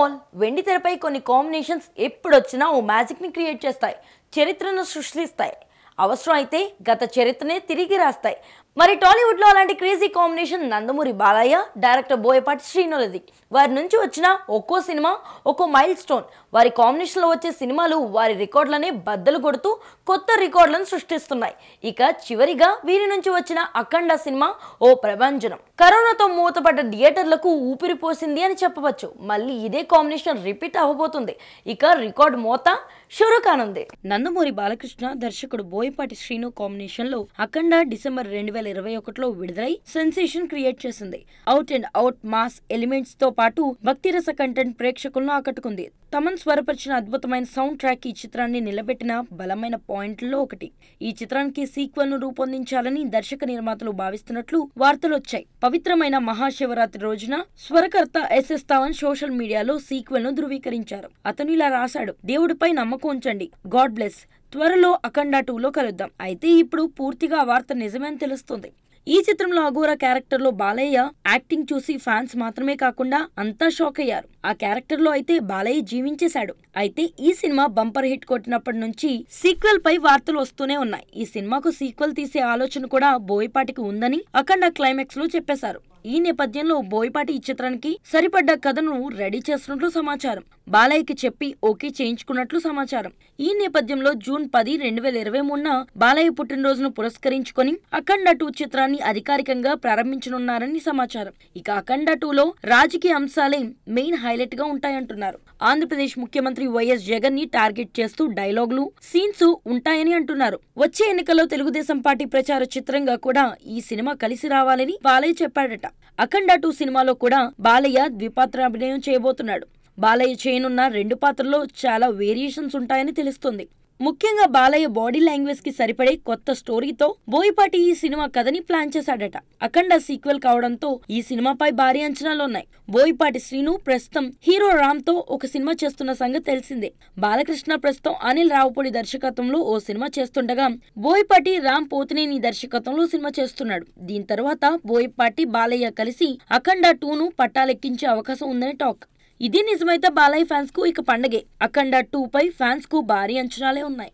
all వెండి తెరపై కొన్ని కాంబినేషన్స్ ఎప్పుడొచ్చినా ఓ మ్యాజిక్ని క్రియేట్ చేస్తాయి చరిత్రను సృష్టిస్తాయి అవసరం అయితే గత చరిత్రనే తిరిగి రాస్తాయి మరి టాలీవుడ్లో అలాంటి crazy combination Nandamuri Balayya director Boyapati శ్రీనులది వారి నుంచి వచ్చిన ఒక్కో సినిమా ఒక్కో మైల్ స్టోన్ వారి కాంబినేషన్లో వచ్చే సినిమాలు వారి రికార్డులనే బద్దలు కొడుతూ కొత్త రికార్డులను సృష్టిస్తున్నాయి ఇక చివరిగా వీరి నుంచి వచ్చిన అఖండ సినిమా ఓ ప్రభంజనం కరోనాతో మూతపడ్డ థియేటర్లకు ఊపిరి పోసింది అని చెప్పవచ్చు మళ్ళీ ఇదే కాంబినేషన్ రిపీట్ అవ్వబోతుంది ఇక రికార్డ్ మోత షురు కానుంది నందమూరి బాలకృష్ణ దర్శకుడు బోయపాటి శ్రీను కాంబినేషన్లో అఖండ డిసెంబర్ రెండు వేల ఇరవై ఒకటిలో విడుదలై సెన్సేషన్ క్రియేట్ చేసింది out and out mass elements తో పాటు భక్తిరస కంటెంట్ ప్రేక్షకులను ఆకట్టుకుంది తమన్ స్వరపరిచిన అద్భుతమైన సౌండ్ ట్రాక్ ఈ చిత్రాన్ని నిలబెట్టిన బలమైన పాయింట్లలో ఒకటి ఈ చిత్రానికి సీక్వెల్ ను రూపొందించాలని దర్శక నిర్మాతలు భావిస్తున్నట్లు వార్తలొచ్చాయి పవిత్రమైన మహాశివరాత్రి రోజున స్వరకర్త ఎస్ఎస్ తావన్ సోషల్ మీడియాలో సీక్వెల్ ను ధృవీకరించారు అతను ఇలా రాశాడు దేవుడిపై నమ్మకం ఉంచండి గాడ్ బ్లెస్ త్వరలో అఖండ టూలో కలుద్దాం అయితే ఇప్పుడు పూర్తిగా వార్త నిజమే తెలుస్తుంది ఈ చిత్రంలో అఘోరా క్యారెక్టర్ లో బాలయ్య యాక్టింగ్ చూసి ఫ్యాన్స్ మాత్రమే కాకుండా అంతా షాక్ అయ్యారు ఆ క్యారెక్టర్ లో అయితే బాలయ్య జీవించేశాడు అయితే ఈ సినిమా బంపర్ హిట్ కొట్టినప్పటి నుంచి సీక్వెల్ పై వార్తలు వస్తూనే ఉన్నాయి ఈ సినిమాకు సీక్వెల్ తీసే ఆలోచన కూడా బోయపాటికి ఉందని అఖండ క్లైమాక్స్ లో చెప్పేశారు ఈ నేపథ్యంలో బోయపాటి ఈ చిత్రానికి సరిపడ్డ కథను రెడీ చేస్తున్నట్లు సమాచారం బాలయ్యకి చెప్పి ఓకే చేయించుకున్నట్లు సమాచారం ఈ నేపథ్యంలో జూన్ పది రెండు వేల ఇరవై మూడున బాలయ్య పుట్టినరోజును పురస్కరించుకొని అఖండ టూ చిత్రాన్ని అధికారికంగా ప్రారంభించనున్నారని సమాచారం ఇక అఖండ టూలో రాజకీయ అంశాలే మెయిన్ హైలైట్ గా ఉంటాయంటున్నారు ఆంధ్రప్రదేశ్ ముఖ్యమంత్రి వైఎస్ జగన్ ని టార్గెట్ చేస్తూ డైలాగులు సీన్స్ ఉంటాయని అంటున్నారు వచ్చే ఎన్నికల్లో తెలుగుదేశం పార్టీ ప్రచార చిత్రంగా కూడా ఈ సినిమా కలిసి రావాలని బాలయ్య చెప్పాడట అఖండ టూ సినిమాలో కూడా బాలయ్య ద్విపాత్రాభినయం చేయబోతున్నాడు బాలయ్య చేయనున్న రెండు పాత్రల్లో చాలా వేరియేషన్స్ ఉంటాయని తెలుస్తుంది ముఖ్యంగా బాలయ్య బాడీ లాంగ్వేజ్ కి సరిపడే కొత్త స్టోరీతో బోయపాటి ఈ సినిమా కథని ప్లాన్ చేశాడట అఖండ సీక్వెల్ కావడంతో ఈ సినిమాపై భారీ అంచనాలున్నాయి బోయపాటి శ్రీను ప్రస్తుతం హీరో రామ్ తో ఒక సినిమా చేస్తున్న సంగతి తెలిసిందే బాలకృష్ణ ప్రస్తుతం అనిల్ రావుపూడి దర్శకత్వంలో ఓ సినిమా చేస్తుండగా బోయపాటి రామ్ పోతినేని దర్శకత్వంలో సినిమా చేస్తున్నాడు దీని తర్వాత బోయిపాటి బాలయ్య కలిసి అఖండ టూను పట్టాలెక్కించే అవకాశం ఉందని టాక్ ఇది నిజమైతే బాలయ్య ఫ్యాన్స్ కు ఇక పండగే అఖండ టూ పై ఫ్యాన్స్ కు భారీ అంచనాలే ఉన్నాయి